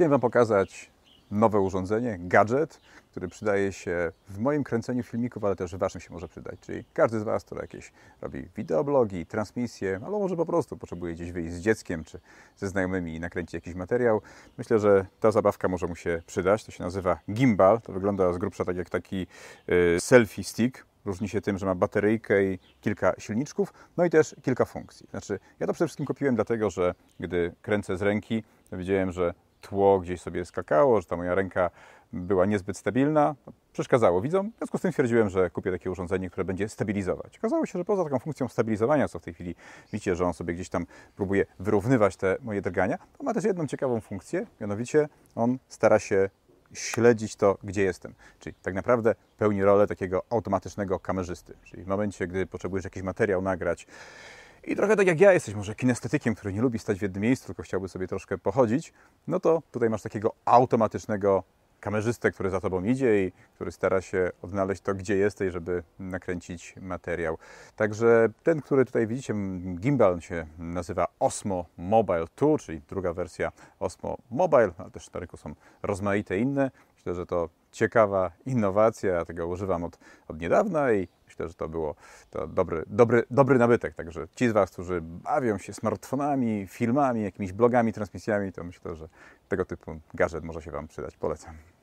Chciałem Wam pokazać nowe urządzenie, gadżet, który przydaje się w moim kręceniu filmików, ale też w Waszym się może przydać. Czyli każdy z Was, który jakieś robi wideoblogi, transmisje, albo może po prostu potrzebuje gdzieś wyjść z dzieckiem czy ze znajomymi i nakręcić jakiś materiał. Myślę, że ta zabawka może mu się przydać. To się nazywa gimbal. To wygląda z grubsza tak jak taki y, selfie stick, Różni się tym, że ma bateryjkę i kilka silniczków, no i też kilka funkcji. Znaczy, ja to przede wszystkim kupiłem dlatego, że gdy kręcę z ręki, to widziałem, że tło gdzieś sobie skakało, że ta moja ręka była niezbyt stabilna, przeszkadzało widzom. W związku z tym stwierdziłem, że kupię takie urządzenie, które będzie stabilizować. Okazało się, że poza taką funkcją stabilizowania, co w tej chwili widzicie, że on sobie gdzieś tam próbuje wyrównywać te moje drgania, to ma też jedną ciekawą funkcję, mianowicie on stara się śledzić to, gdzie jestem. Czyli tak naprawdę pełni rolę takiego automatycznego kamerzysty. Czyli w momencie, gdy potrzebujesz jakiś materiał nagrać, i trochę tak jak ja jesteś może kinestetykiem, który nie lubi stać w jednym miejscu, tylko chciałby sobie troszkę pochodzić, no to tutaj masz takiego automatycznego kamerzystę, który za tobą idzie i który stara się odnaleźć to, gdzie jesteś, żeby nakręcić materiał. Także ten, który tutaj widzicie, gimbal się nazywa Osmo Mobile 2, czyli druga wersja Osmo Mobile, ale też na rynku są rozmaite inne. Myślę, że to ciekawa innowacja. Ja tego używam od, od niedawna i myślę, że to było to dobry, dobry, dobry nabytek. Także ci z Was, którzy bawią się smartfonami, filmami, jakimiś blogami, transmisjami, to myślę, że tego typu gadżet może się Wam przydać. Polecam.